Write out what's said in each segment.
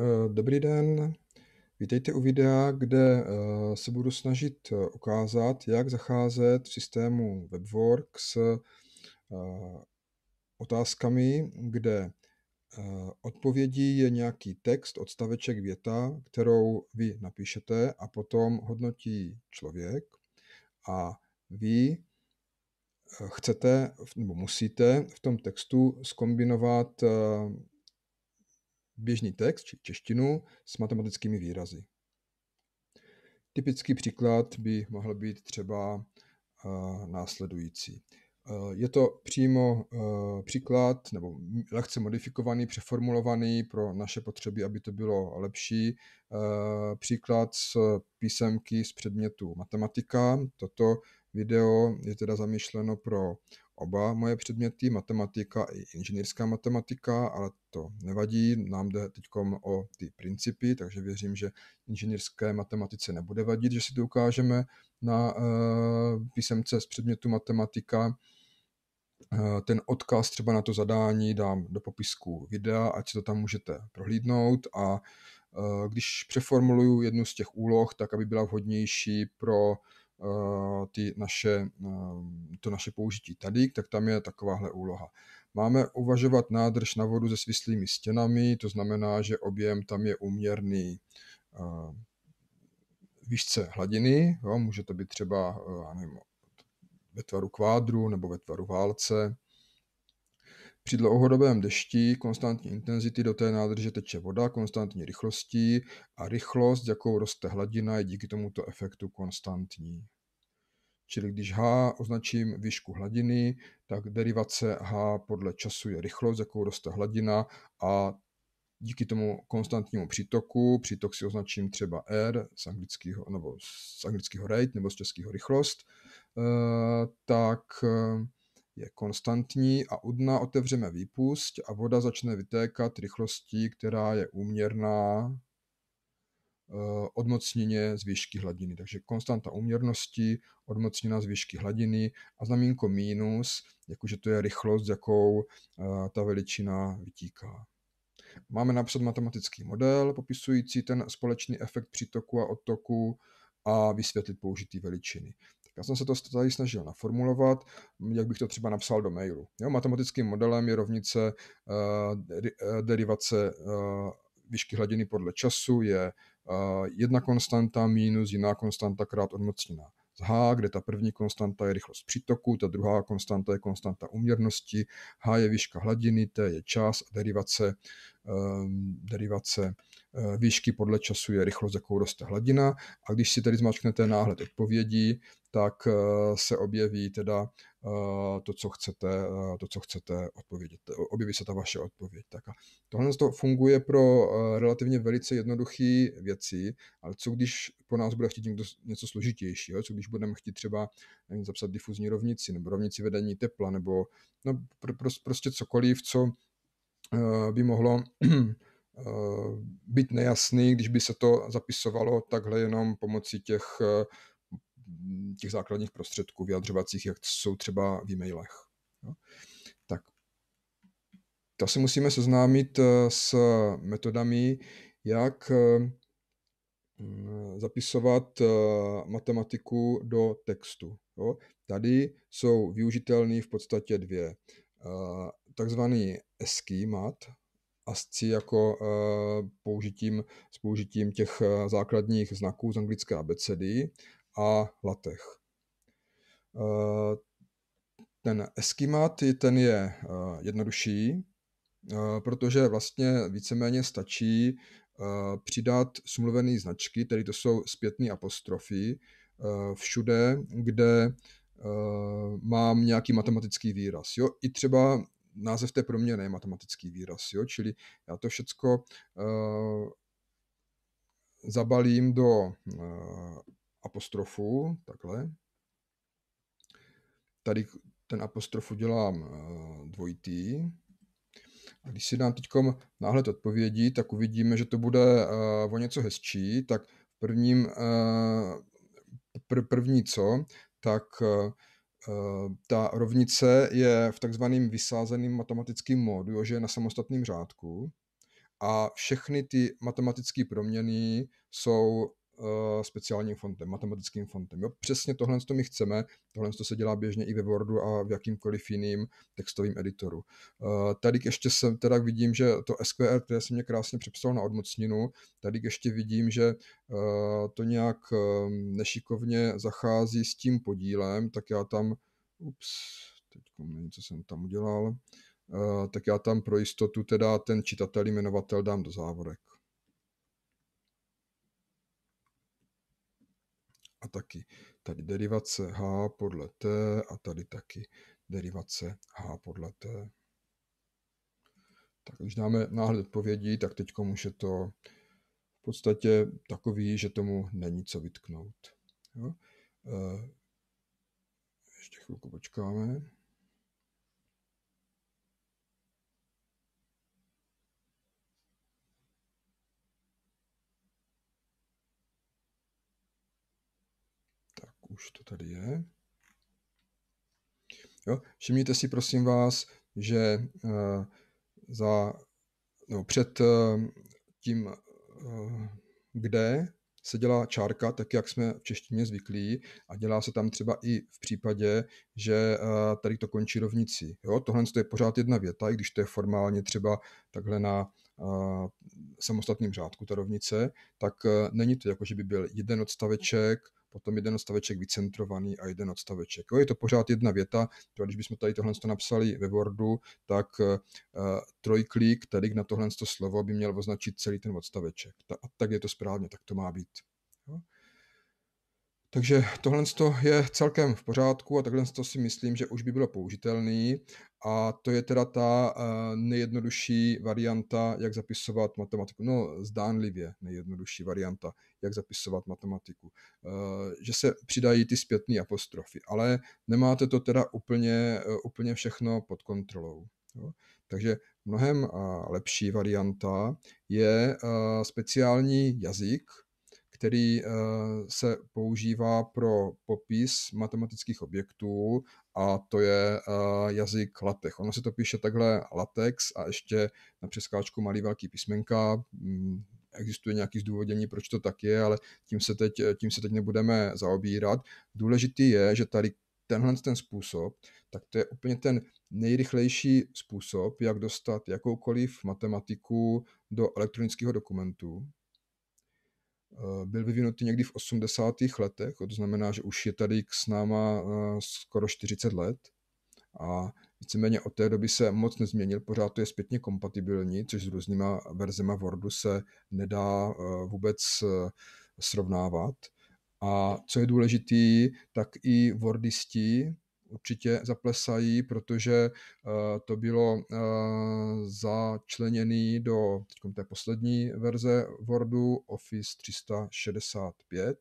Eh, dobrý den, vítejte u videa, kde eh, se budu snažit eh, ukázat, jak zacházet v systému WebWork s otázkami, kde odpovědí je nějaký text, odstaveček, věta, kterou vy napíšete a potom hodnotí člověk a vy chcete nebo musíte v tom textu skombinovat běžný text či češtinu s matematickými výrazy. Typický příklad by mohl být třeba eh, následující. Eh, je to přímo eh, příklad, nebo lehce modifikovaný, přeformulovaný pro naše potřeby, aby to bylo lepší. Příklad z písemky z předmětu matematika. Toto Video je teda zamýšleno pro oba moje předměty, matematika i inženýrská matematika, ale to nevadí, nám jde teď o ty principy, takže věřím, že inženýrské matematice nebude vadit, že si to ukážeme na eh, písemce z předmětu matematika. Eh, ten odkaz třeba na to zadání dám do popisku videa, ať si to tam můžete prohlídnout a eh, když přeformuluju jednu z těch úloh, tak aby byla vhodnější pro Eh, ty naše, eh, to naše použití tady, tak tam je takováhle úloha. Máme uvažovat nádrž na vodu se svislými stěnami, to znamená, že objem tam je uměrný eh, výšce hladiny, jo, může to být třeba nevím, ve tvaru kvádru nebo ve tvaru válce, při dlouhodobém dešti konstantní intenzity do té nádrže teče voda konstantní rychlostí a rychlost, jakou roste hladina, je díky tomuto efektu konstantní. Čili když h označím výšku hladiny, tak derivace h podle času je rychlost, jakou roste hladina a díky tomu konstantnímu přítoku, přítok si označím třeba r z anglického, nebo z anglického rate nebo z českého rychlost, eh, tak eh, je konstantní a u dna otevřeme výpust a voda začne vytékat rychlostí, která je úměrná eh, odmocněně z výšky hladiny. Takže konstanta úměrnosti, odmocněna z výšky hladiny a znamínko mínus, jakože to je rychlost, jakou eh, ta veličina vytíká. Máme napsat matematický model popisující ten společný efekt přítoku a odtoku a vysvětlit použitý veličiny. Já jsem se to tady snažil naformulovat, jak bych to třeba napsal do mailu. Jo, matematickým modelem je rovnice uh, derivace uh, výšky hladiny podle času je uh, jedna konstanta minus jiná konstanta krát odmocněná z h, kde ta první konstanta je rychlost přítoku, ta druhá konstanta je konstanta uměrnosti, h je výška hladiny, t je čas a derivace Ehm, derivace eh, výšky podle času je rychlost, jakou roste hladina a když si tady zmačknete náhled odpovědí, tak eh, se objeví teda eh, to, co chcete, to, co chcete odpovědět. Objeví se ta vaše odpověď. Tak a tohle to funguje pro relativně velice jednoduché věci, ale co když po nás bude chtít někdo něco složitějšího, co když budeme chtít třeba nevím, zapsat difuzní rovnici nebo rovnici vedení tepla nebo no, pro, prostě cokoliv, co Eh, by mohlo eh, být nejasný, když by se to zapisovalo takhle jenom pomocí těch, eh, těch základních prostředků vyjadřovacích, jak jsou třeba v e-mailech. Tak to se musíme seznámit s metodami, jak zapisovat matematiku do textu. Tady jsou využitelné v podstatě dvě takzvaný eskýmat, mat, jako eh, použitím, s použitím těch eh, základních znaků z anglické abecedy a latech. Eh, ten eskimat, ten je jednodušší, protože vlastně víceméně stačí přidat smluvené značky, tedy to jsou zpětné apostrofy, všude, kde mám nějaký matematický výraz. Jo? I třeba název té proměny je matematický výraz, jo? čili já to všecko uh, zabalím do uh, apostrofu, takhle. Tady ten apostrof udělám uh, eh, dvojitý. A když si dám teď náhled odpovědí, tak uvidíme, že to bude uh, o něco hezčí. Tak prvním, uh, pr- první co, tak uh, Eh, ta rovnice je v takzvaným vysázeném matematickém módu, že je na samostatném řádku a všechny ty matematické proměny jsou Eh, speciálním fontem, matematickým fontem. Jo, přesně tohle to my chceme, tohle to se dělá běžně i ve Wordu a v jakýmkoliv jiným textovým editoru. Eh, tady ještě jsem, teda vidím, že to SQR, které se mě krásně přepsal na odmocninu, tady ještě vidím, že eh, to nějak nešikovně zachází s tím podílem, tak já tam, ups, teď nevím, co jsem tam udělal, tak já tam pro jistotu teda ten čitatel jmenovatel dám do závorek. taky tady derivace h podle t a tady taky derivace h podle t. Tak když dáme náhled odpovědí, tak teď už je to v podstatě takový, že tomu není co vytknout. Jo? Eh, ještě chvilku počkáme. už to tady je. Jo? Všimněte si, prosím vás, že eh, za, no, před eh, tím, eh, kde se dělá čárka, tak jak jsme v češtině zvyklí, a dělá se tam třeba i v případě, že tady to končí rovnicí. Jo? Tohle je pořád jedna věta, i když to je formálně třeba takhle na samostatném řádku ta rovnice, tak není to jako, že by byl jeden odstaveček, potom jeden odstaveček vycentrovaný a jeden odstaveček. Jo, je to pořád jedna věta, třeba když bychom tady tohle napsali ve Wordu, tak uh, eh, trojklik tady na tohle slovo by měl označit celý ten odstaveček. Ta, a tak je to správně, tak to má být. Jo? Takže tohle je celkem v pořádku a takhle to si myslím, že už by bylo použitelný a to je teda ta eh, nejjednodušší varianta, jak zapisovat matematiku. No, zdánlivě nejjednodušší varianta, jak zapisovat matematiku. Eh, že se přidají ty zpětné apostrofy, ale nemáte to teda úplně, eh, úplně všechno pod kontrolou. Takže mnohem lepší varianta je speciální jazyk, který eh, se používá pro popis matematických objektů a to je eh, jazyk latex. Ono se to píše takhle latex a ještě na přeskáčku malý velký písmenka, mm, existuje nějaké zdůvodnění, proč to tak je, ale tím se teď, eh, tím se teď nebudeme zaobírat. Důležitý je, že tady tenhle ten způsob, tak to je úplně ten nejrychlejší způsob, jak dostat jakoukoliv matematiku do elektronického dokumentu. Eh, byl vyvinutý někdy v 80. letech, to znamená, že už je tady s náma eh, skoro 40 let a víceméně od té doby se moc nezměnil, pořád to je zpětně kompatibilní, což s různýma verzema Wordu se nedá eh, vůbec srovnávat. A co je důležitý, tak i Wordisti určitě zaplesají, protože eh, to bylo eh, začleněné do té poslední verze Wordu Office 365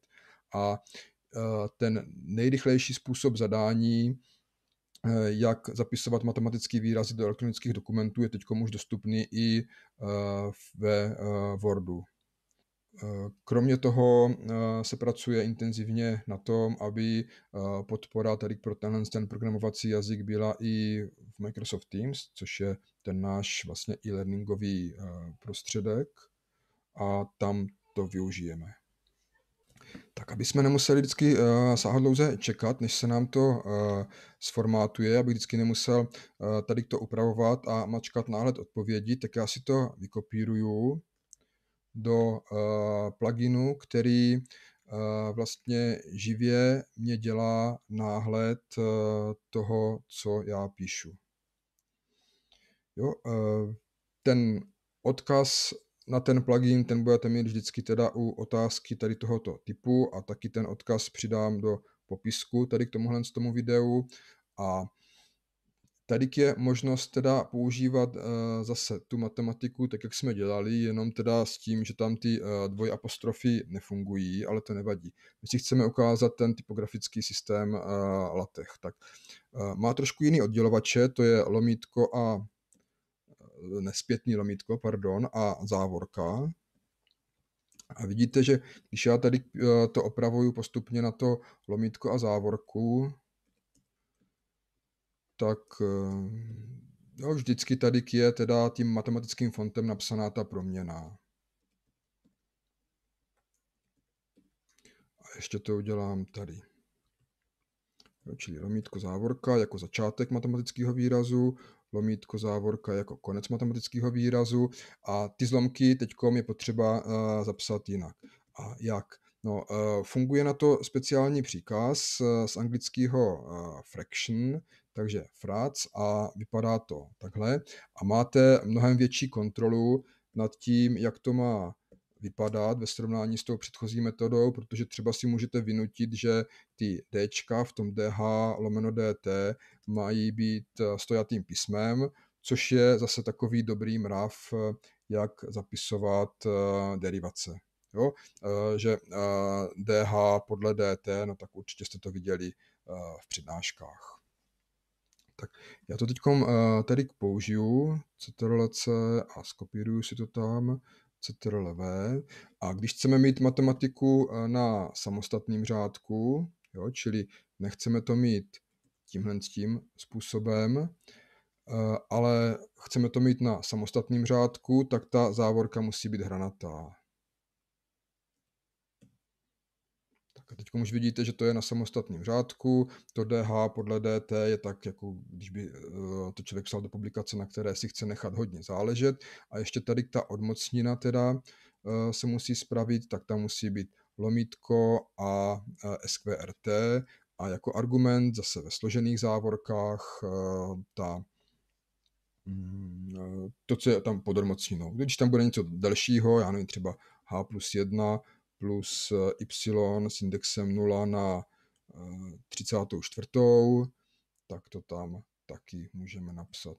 a eh, ten nejrychlejší způsob zadání, jak zapisovat matematické výrazy do elektronických dokumentů, je teď už dostupný i ve Wordu. Kromě toho eh, se pracuje intenzivně na tom, aby eh, podpora tady pro tenhle ten programovací jazyk byla i v Microsoft Teams, což je ten náš vlastně e-learningový eh, prostředek a tam to využijeme. Tak, aby jsme nemuseli vždycky uh, sáhodlouze čekat, než se nám to uh, sformátuje, abych vždycky nemusel uh, tady to upravovat a mačkat náhled odpovědi, tak já si to vykopíruju do eh, pluginu, který eh, vlastně živě mě dělá náhled eh, toho, co já píšu. Jo, ten odkaz na ten plugin, ten budete mít vždycky teda u otázky tady tohoto typu a taky ten odkaz přidám do popisku tady k tomuhle z tomu videu a Tady je možnost teda používat uh, zase tu matematiku, tak jak jsme dělali, jenom teda s tím, že tam ty uh, eh, dvoj apostrofy nefungují, ale to nevadí. My si chceme ukázat ten typografický systém uh, latech. Tak má trošku jiný oddělovače, to je lomítko a nespětný lomítko, pardon, a závorka. A vidíte, že když já tady to opravuju postupně na to lomítko a závorku, tak eh, jo, vždycky tady je teda tím matematickým fontem napsaná ta proměna. A ještě to udělám tady. Jo, čili lomítko závorka jako začátek matematického výrazu, lomítko závorka jako konec matematického výrazu a ty zlomky teď je potřeba uh, zapsat jinak. A jak? No, eh, funguje na to speciální příkaz z anglického fraction, takže frac a vypadá to takhle a máte mnohem větší kontrolu nad tím, jak to má vypadat ve srovnání s tou předchozí metodou, protože třeba si můžete vynutit, že ty D v tom DH lomeno DT mají být eh, stojatým písmem, což je zase takový dobrý mrav, eh, jak zapisovat eh, derivace. Jo? Že DH podle DT, no tak určitě jste to viděli v přednáškách. Tak já to teď eh, tady použiju, ctrl C a skopíruju si to tam, ctrl V. A když chceme mít matematiku eh, na samostatném řádku, jo, čili nechceme to mít tímhle tím způsobem, eh, ale chceme to mít na samostatném řádku, tak ta závorka musí být hranatá. Teď už vidíte, že to je na samostatném řádku, to DH podle DT je tak, jako když by eh, to člověk psal do publikace, na které si chce nechat hodně záležet a ještě tady ta odmocnina teda eh, se musí spravit, tak tam musí být lomítko a eh, SQRT a jako argument zase ve složených závorkách ta mm, to, co je tam pod odmocninou. Když tam bude něco delšího, já nevím, třeba H plus 1, plus eh, Y s indexem 0 na 34. Eh, tak to tam taky můžeme napsat.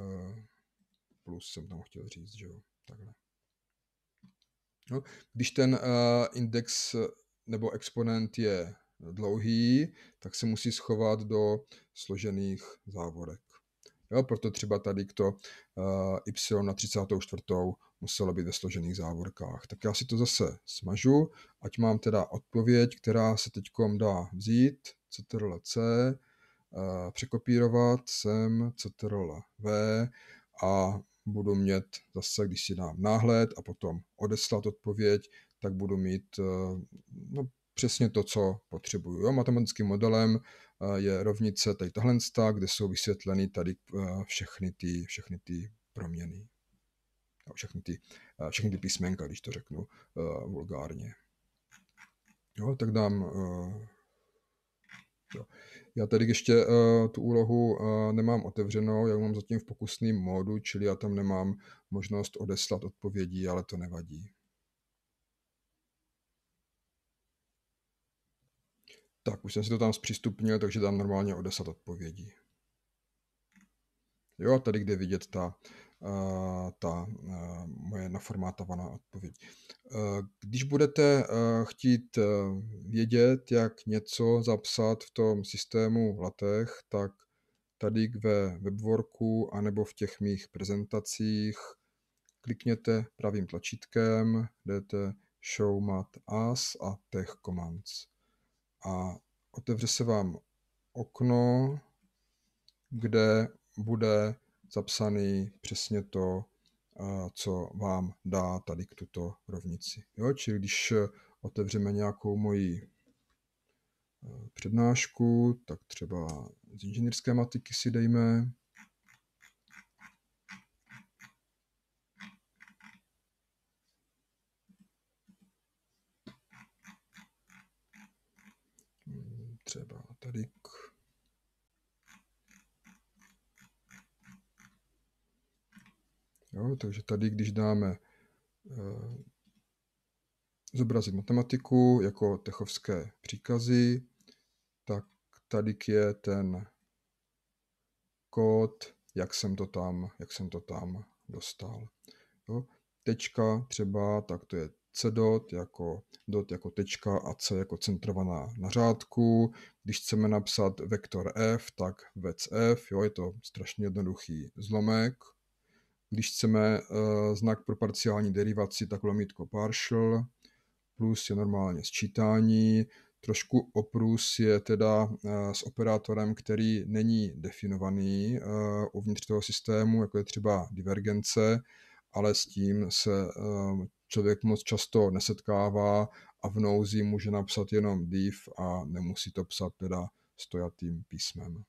Eh, plus jsem tam chtěl říct, že jo, takhle. No, když ten index nebo exponent je dlouhý, tak se musí schovat do složených závorek. Jo, proto třeba tady to y na 34 muselo být ve složených závorkách. Tak já si to zase smažu, ať mám teda odpověď, která se teď dá vzít, ctrl C, eh, překopírovat sem ctrl V a budu mít zase, když si dám náhled a potom odeslat odpověď, tak budu mít eh, no, přesně to, co potřebuju. Jo, matematickým modelem eh, je rovnice tady tahle, kde jsou vysvětleny tady všechny ty, všechny ty proměny všechny ty, všechny ty písmenka, když to řeknu eh, vulgárně. Jo, tak dám eh, Jo. Já tady ještě uh, tu úlohu uh, nemám otevřenou, já mám zatím v pokusném módu, čili já tam nemám možnost odeslat odpovědi, ale to nevadí. Tak, už jsem si to tam zpřístupnil, takže dám normálně odeslat odpovědi. Jo, tady kde vidět ta, ta moje naformátovaná odpověď. Když budete chtít vědět, jak něco zapsat v tom systému Latech, tak tady ve webworku anebo v těch mých prezentacích klikněte pravým tlačítkem, jdete Show Mat As a Tech Commands. A otevře se vám okno, kde bude zapsaný přesně to, co vám dá tady k tuto rovnici. Jo? Čili když e, otevřeme nějakou moji e, přednášku, tak třeba z inženýrské matiky si dejme, Jo, takže tady, když dáme eh, zobrazit matematiku jako techovské příkazy, tak tady je ten kód, jak jsem to tam, jak jsem to tam dostal. Jo? Tečka třeba, tak to je C dot jako, dot jako tečka a C jako centrovaná na řádku. Když chceme napsat vektor F, tak vec F, jo, je to strašně jednoduchý zlomek, když chceme eh, znak pro parciální derivaci, tak lomítko partial, plus je normálně sčítání, trošku oprus je teda eh, s operátorem, který není definovaný eh, uvnitř toho systému, jako je třeba divergence, ale s tím se člověk moc často nesetkává a v nouzi může napsat jenom div a nemusí to psat teda stojatým písmem.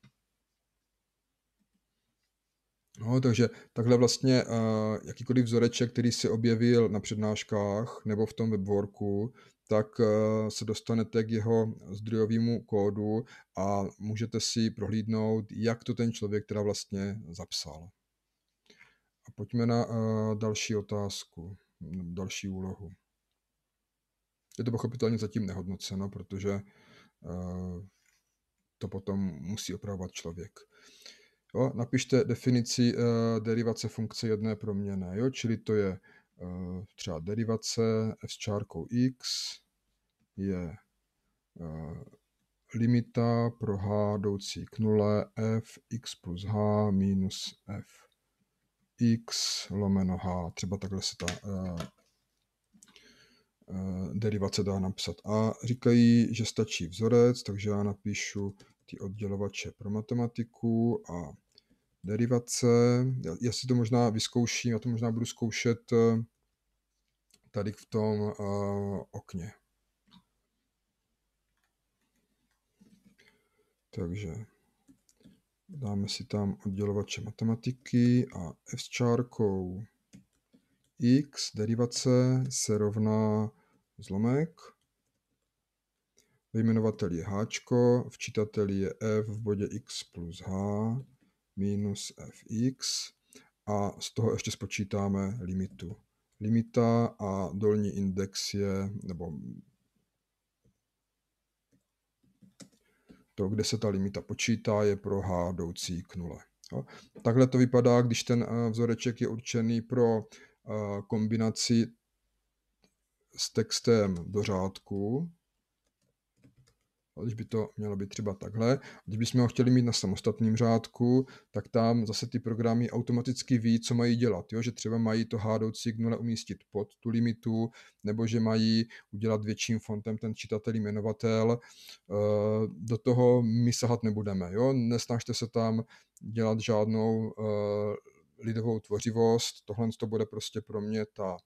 No, takže takhle vlastně uh, jakýkoliv vzoreček, který se objevil na přednáškách nebo v tom webworku, tak uh, se dostanete k jeho zdrojovému kódu a můžete si prohlídnout, jak to ten člověk teda vlastně zapsal. A pojďme na uh, další otázku, další úlohu. Je to pochopitelně zatím nehodnoceno, protože to potom musí opravovat člověk. Jo? Napište definici eh, derivace funkce jedné proměnné, jo? čili to je eh, třeba derivace f s čárkou x je eh, limita pro h jdoucí k nule f x plus h minus f x lomeno h. Třeba takhle se ta uh, uh, derivace dá napsat. A říkají, že stačí vzorec, takže já napíšu ty oddělovače pro matematiku a derivace, já, já si to možná vyzkouším, já to možná budu zkoušet eh, tady v tom uh, okně. Takže dáme si tam oddělovače matematiky a f s čárkou x derivace se rovná zlomek. Vyjmenovatel je h, v čitateli je f v bodě x plus h minus fx a z toho ještě spočítáme limitu. Limita a dolní index je, nebo to, kde se ta limita počítá, je pro h jdoucí k nule. Jo? Takhle to vypadá, když ten eh, vzoreček je určený pro eh, kombinaci s textem do řádku když by to mělo být třeba takhle. Když bychom ho chtěli mít na samostatném řádku, tak tam zase ty programy automaticky ví, co mají dělat. Jo? Že třeba mají to hádoucí gnule umístit pod tu limitu, nebo že mají udělat větším fontem ten čitatel jmenovatel. Eh, do toho my sahat nebudeme. Jo? Nesnažte se tam dělat žádnou eh, lidovou tvořivost. Tohle to bude prostě pro mě ta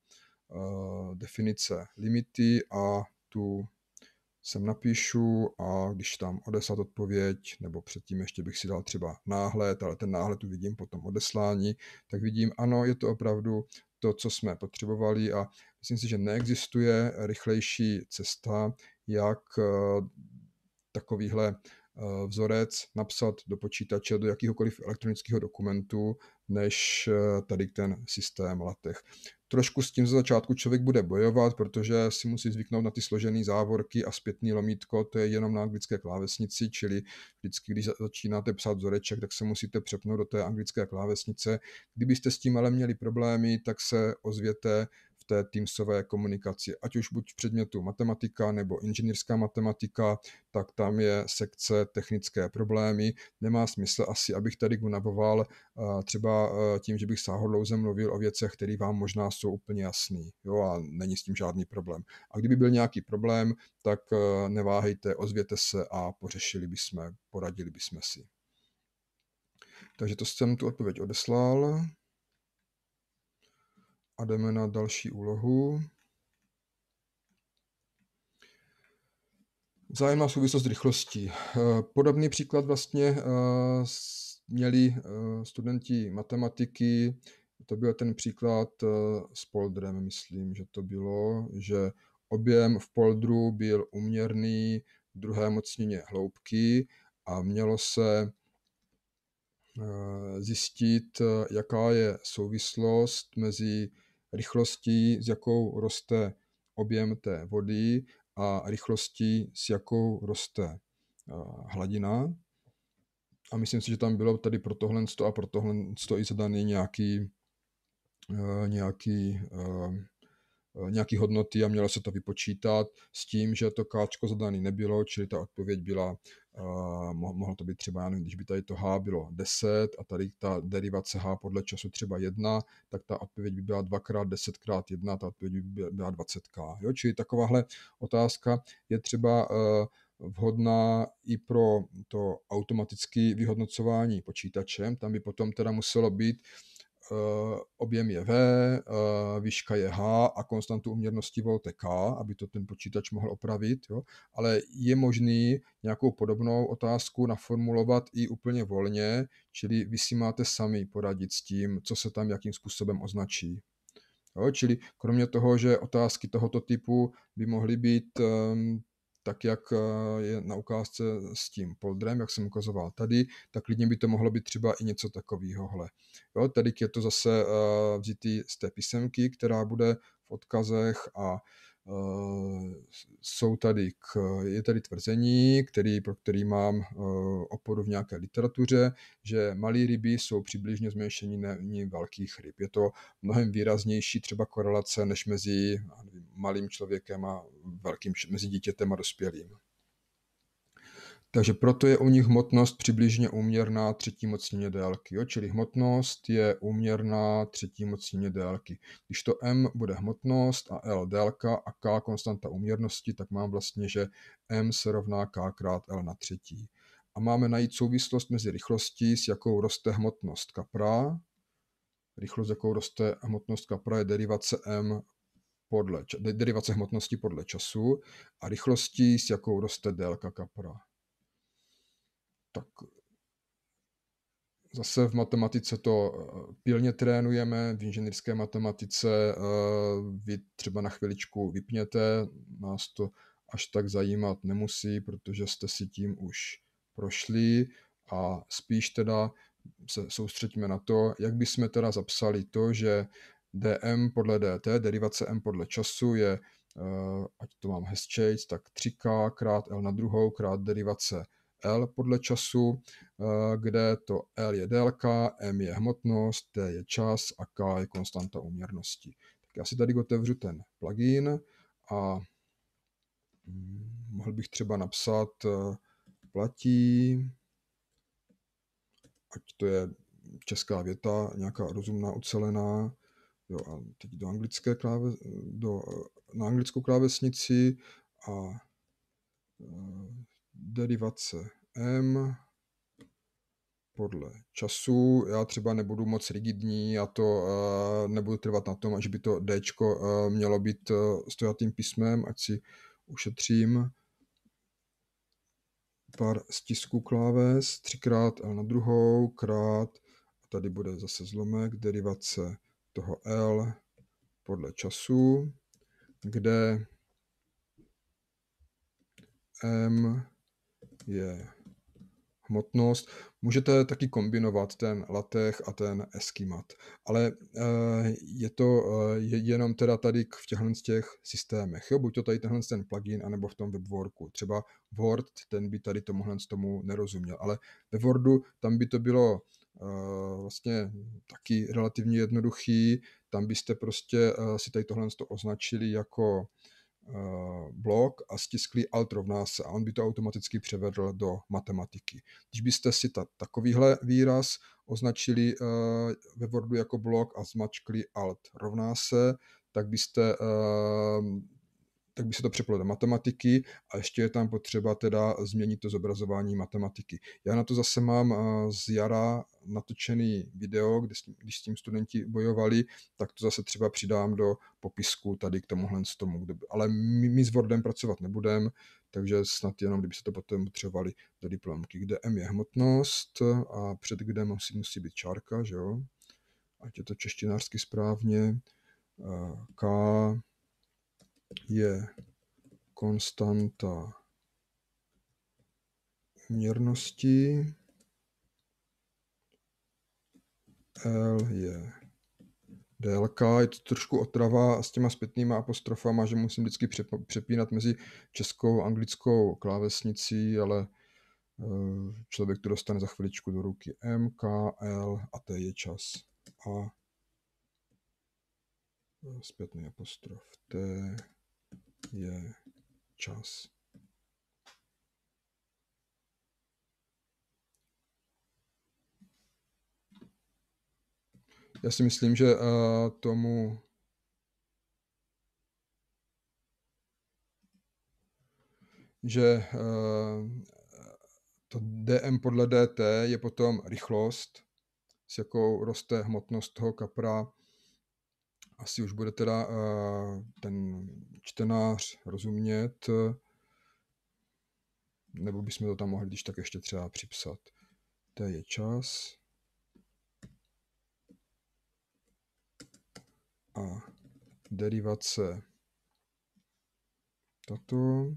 eh, definice limity a tu sem napíšu a když tam odeslat odpověď, nebo předtím ještě bych si dal třeba náhled, ale ten náhled uvidím po tom odeslání, tak vidím, ano, je to opravdu to, co jsme potřebovali a myslím si, že neexistuje rychlejší cesta, jak eh, takovýhle eh, vzorec napsat do počítače, do jakéhokoliv elektronického dokumentu, než eh, tady ten systém Latech. Trošku s tím ze začátku člověk bude bojovat, protože si musí zvyknout na ty složené závorky a zpětný lomítko, to je jenom na anglické klávesnici, čili vždycky, když začínáte psát vzoreček, tak se musíte přepnout do té anglické klávesnice. Kdybyste s tím ale měli problémy, tak se ozvěte té týmsové komunikaci, ať už buď v předmětu matematika nebo inženýrská matematika, tak tam je sekce technické problémy. Nemá smysl asi, abych tady gunaboval třeba e, tím, že bych sáhodlouze mluvil o věcech, které vám možná jsou úplně jasný. Jo, a není s tím žádný problém. A kdyby byl nějaký problém, tak e, neváhejte, ozvěte se a pořešili bychom, poradili bychom si. Takže to jsem tu odpověď odeslal a jdeme na další úlohu. Vzájemná souvislost rychlostí. Eh, podobný příklad vlastně eh, měli eh, studenti matematiky. To byl ten příklad s poldrem, myslím, že to bylo, že objem v poldru byl uměrný druhé mocnině hloubky a mělo se zjistit, jaká je souvislost mezi rychlostí, s jakou roste objem té vody a rychlostí, s jakou roste hladina. A myslím si, že tam bylo tady pro tohle a pro tohle i zadaný nějaký, nějaký nějaký hodnoty a mělo se to vypočítat s tím, že to káčko zadané nebylo, čili ta odpověď byla Uh, mohlo to být třeba, nevím, když by tady to H bylo 10 a tady ta derivace H podle času třeba 1, tak ta odpověď by byla 2x, 10x, 1, ta odpověď by byla 20k. Jo? Čili takováhle otázka je třeba uh, vhodná i pro to automatické vyhodnocování počítačem. Tam by potom teda muselo být uh, Eh, objem je V, eh, výška je H a konstantu uměrnosti volt je K, aby to ten počítač mohl opravit, jo? ale je možný nějakou podobnou otázku naformulovat i úplně volně, čili vy si máte sami poradit s tím, co se tam jakým způsobem označí. Jo? Čili kromě toho, že otázky tohoto typu by mohly být ehm, tak jak eh, je na ukázce s tím poldrem, jak jsem ukazoval tady, tak klidně by to mohlo být třeba i něco takového. Jo, tady je to zase eh, vzítý z té písemky, která bude v odkazech a Eh, jsou tady k, je tady tvrzení, který, pro který mám eh, oporu v nějaké literatuře, že malé ryby jsou přibližně zmenšení velkých ryb. Je to mnohem výraznější třeba korelace než mezi malým člověkem a velkým, mezi dítětem a dospělým. Takže proto je u nich hmotnost přibližně úměrná třetí mocnině délky. Jo? Čili hmotnost je úměrná třetí mocnině délky. Když to m bude hmotnost a l délka a k konstanta úměrnosti, tak mám vlastně, že m se rovná k krát l na třetí. A máme najít souvislost mezi rychlostí, s jakou roste hmotnost kapra. Rychlost, jakou roste hmotnost kapra, je derivace m podle, derivace hmotnosti podle času a rychlostí, s jakou roste délka kapra tak zase v matematice to eh, pilně trénujeme, v inženýrské matematice eh, vy třeba na chviličku vypněte, nás to až tak zajímat nemusí, protože jste si tím už prošli a spíš teda se soustředíme na to, jak bychom teda zapsali to, že dm podle dt, derivace m podle času je, eh, ať to mám hezčejc, tak 3k krát l na druhou krát derivace L podle času, eh, kde to L je délka, M je hmotnost, T je čas a K je konstanta uměrnosti. Tak já si tady otevřu ten plugin a hm, mohl bych třeba napsat eh, platí, ať to je česká věta, nějaká rozumná, ucelená, jo, a teď do anglické kláve, do, eh, na anglickou klávesnici a derivace m podle času. Já třeba nebudu moc rigidní a to uh, nebudu trvat na tom, až by to d uh, mělo být uh, stojatým písmem, ať si ušetřím pár stisků kláves, třikrát L na druhou, krát, a tady bude zase zlomek, derivace toho L podle času, kde M je hmotnost. Můžete taky kombinovat ten latech a ten eskimat, ale eh, je to eh, jenom teda tady v těchto těch systémech. Jo? Buď to tady tenhle ten plugin, anebo v tom webworku. Třeba Word, ten by tady tomuhle tomu nerozuměl, ale ve Wordu tam by to bylo eh, vlastně taky relativně jednoduchý. Tam byste prostě si tady tohle označili jako Eh, blok a stiskli alt rovná se a on by to automaticky převedl do matematiky. Když byste si ta, takovýhle výraz označili eh, ve Wordu jako blok a zmačkli alt rovná se, tak byste eh, tak by se to přeplo do matematiky a ještě je tam potřeba teda změnit to zobrazování matematiky. Já na to zase mám eh, z jara natočený video, kde s tím, když s tím studenti bojovali, tak to zase třeba přidám do popisku tady k tomuhle z tomu. Ale my, my s Wordem pracovat nebudem, takže snad jenom, kdyby se to potom potřebovali do diplomky, kde M je hmotnost a před kde musí, musí být čárka, že jo? Ať je to češtinářsky správně. Eh, k je konstanta uměrnosti. L je délka, je to trošku otrava s těma zpětnýma apostrofama, že musím vždycky přepínat mezi českou a anglickou klávesnicí, ale eh, člověk to dostane za chviličku do ruky. M, K, L a T je čas. A eh, zpětný apostrof T, je čas. Já si myslím, že uh, tomu že uh, to dm podle dt je potom rychlost, s jakou roste hmotnost toho kapra asi už bude teda eh, ten čtenář rozumět, nebo bychom to tam mohli když tak ještě třeba připsat. To je čas. A derivace tato.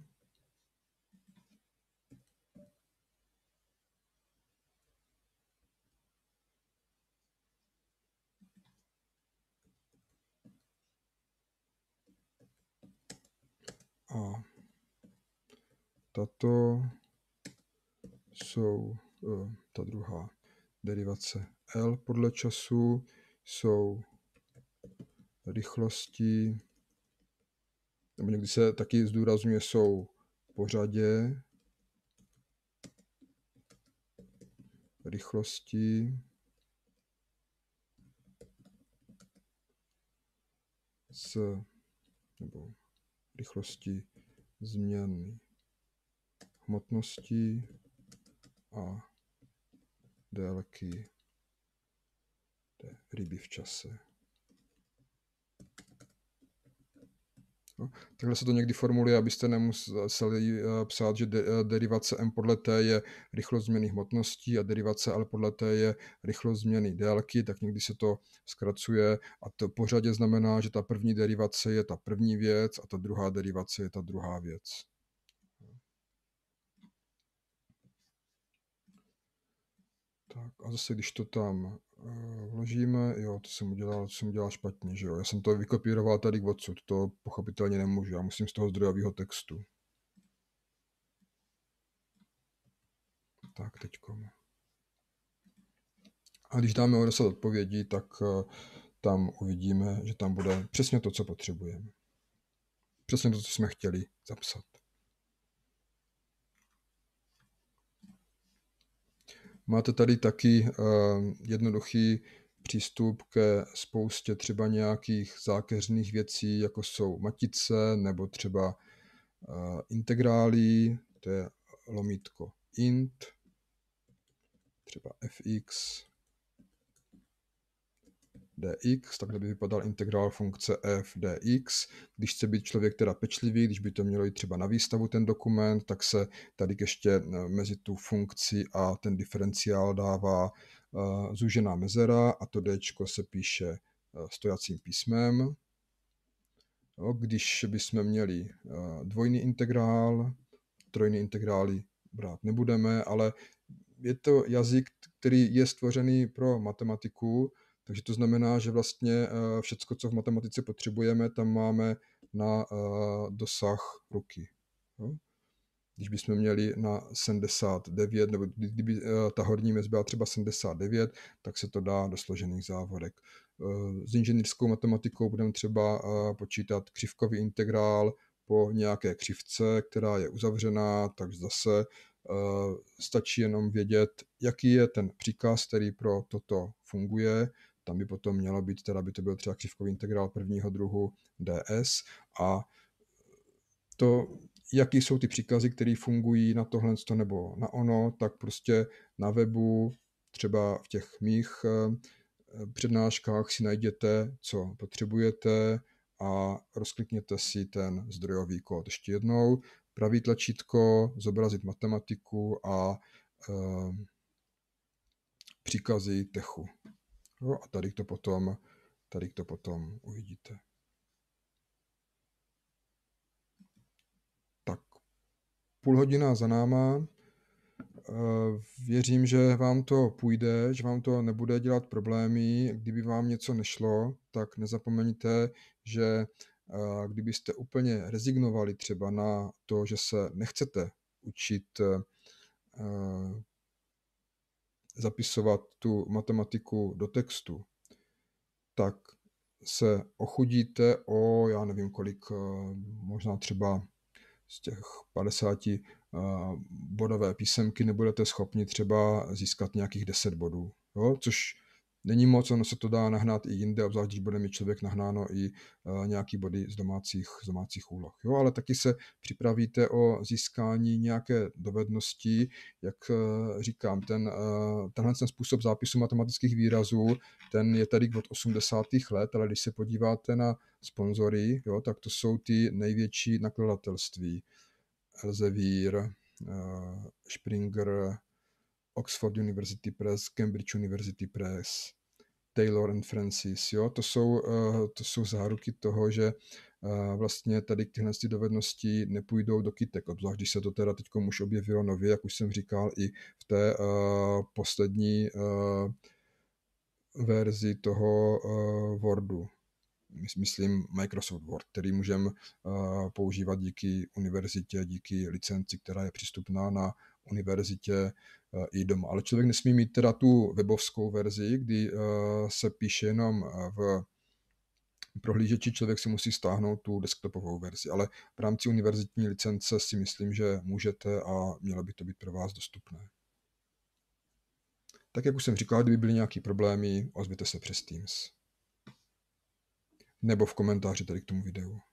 Tato jsou eh, ta druhá derivace L podle času jsou rychlosti, nebo někdy se taky zdůrazňuje, jsou pořadě, rychlosti, s, nebo rychlosti změny hmotnosti a délky té ryby v čase. No, takhle se to někdy formuluje, abyste nemuseli eh, psát, že de, eh, derivace m podle t je rychlost změny hmotnosti a derivace l podle t je rychlost změny délky, tak někdy se to zkracuje a to pořadě znamená, že ta první derivace je ta první věc a ta druhá derivace je ta druhá věc. Tak a zase, když to tam eh, vložíme, jo, to jsem udělal, to jsem udělal špatně, že jo. Já jsem to vykopíroval tady k odsud, to pochopitelně nemůžu, já musím z toho zdrojového textu. Tak, teďkom. A když dáme odeslat odpovědi, tak eh, tam uvidíme, že tam bude přesně to, co potřebujeme. Přesně to, co jsme chtěli zapsat. Máte tady taky eh, jednoduchý přístup ke spoustě třeba nějakých zákeřných věcí, jako jsou matice nebo třeba eh, integrálí, to je lomítko int, třeba fx, dx, takhle by vypadal integrál funkce f dx. Když chce být člověk teda pečlivý, když by to mělo jít třeba na výstavu ten dokument, tak se tady ještě eh, mezi tu funkci a ten diferenciál dává eh, zúžená mezera a to d se píše eh, stojacím písmem. Když bychom měli dvojný integrál, trojný integrály brát nebudeme, ale je to jazyk, který je stvořený pro matematiku takže to znamená, že vlastně eh, všecko, co v matematice potřebujeme, tam máme na eh, dosah ruky. Když bychom měli na 79, nebo kdyby eh, ta horní mez byla třeba 79, tak se to dá do složených závorek. S inženýrskou matematikou budeme třeba počítat křivkový integrál po nějaké křivce, která je uzavřená, takže zase stačí jenom vědět, jaký je ten příkaz, který pro toto funguje, tam by potom mělo být, teda by to byl třeba křivkový integrál prvního druhu ds a to, jaký jsou ty příkazy, které fungují na tohle nebo na ono, tak prostě na webu, třeba v těch mých eh, přednáškách si najděte, co potřebujete a rozklikněte si ten zdrojový kód. Ještě jednou, pravý tlačítko, zobrazit matematiku a e, příkazy techu. Jo, no a tady to potom, tady to potom uvidíte. Tak, půl hodina za náma. Eh, věřím, že vám to půjde, že vám to nebude dělat problémy. Kdyby vám něco nešlo, tak nezapomeňte, že eh, kdybyste úplně rezignovali třeba na to, že se nechcete učit eh, zapisovat tu matematiku do textu, tak se ochudíte o, já nevím kolik, eh, možná třeba z těch 50 eh, bodové písemky nebudete schopni třeba získat nějakých 10 bodů, jo? což není moc, ono se to dá nahnat i jinde, obzvlášť když bude mít člověk nahnáno i eh, nějaký body z domácích, z domácích úloh. Jo, ale taky se připravíte o získání nějaké dovednosti, jak eh, říkám, ten, eh, tenhle ten způsob zápisu matematických výrazů, ten je tady od 80. let, ale když se podíváte na sponzory, jo, tak to jsou ty největší nakladatelství. Elsevier, Springer, Oxford University Press, Cambridge University Press, Taylor and Francis. Jo? To, jsou, eh, to jsou záruky toho, že eh, vlastně tady tyhle dovednosti nepůjdou do kytek, obzvlášť když se to teda teď už objevilo nově, jak už jsem říkal, i v té eh, poslední verzi toho Wordu myslím Microsoft Word, který můžeme používat díky univerzitě, díky licenci, která je přístupná na univerzitě eh, i doma. Ale člověk nesmí mít teda tu webovskou verzi, kdy eh, se píše jenom eh, v prohlížeči člověk si musí stáhnout tu desktopovou verzi, ale v rámci univerzitní licence si myslím, že můžete a mělo by to být pro vás dostupné. Tak jak už jsem říkal, kdyby byly nějaké problémy, ozvěte se přes Teams. Nebo v komentáři tady k tomu videu.